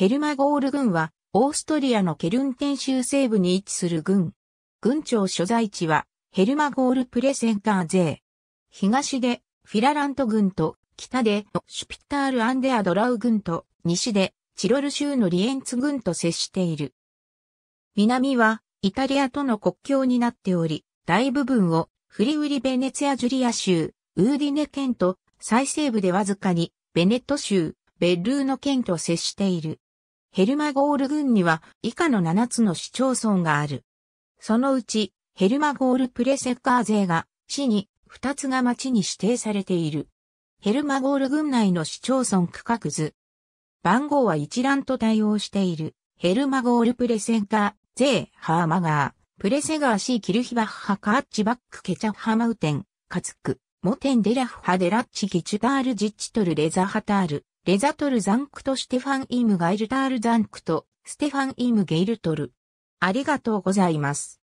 ヘルマゴール軍は、オーストリアのケルンテン州西部に位置する軍。軍庁所在地は、ヘルマゴールプレセンカー勢。東で、フィララント軍と、北で、シュピタール・アンデア・ドラウ軍と、西で、チロル州のリエンツ軍と接している。南は、イタリアとの国境になっており、大部分を、フリウリ・ベネツィア・ジュリア州、ウーディネ県と、最西部でわずかに、ベネット州、ベッルーノ県と接している。ヘルマゴール郡には以下の7つの市町村がある。そのうち、ヘルマゴールプレセッカー勢が、市に、2つが町に指定されている。ヘルマゴール郡内の市町村区画図。番号は一覧と対応している。ヘルマゴールプレセカー、ゼー、ハーマガー、プレセガーシーキルヒバッハカーッチバックケチャッハマウテン、カツク、モテンデラフハデラッチギチュタールジッチトルレザハタール、レザトルザンクとステファンイムガイルタールザンクとステファンイムゲイルトル。ありがとうございます。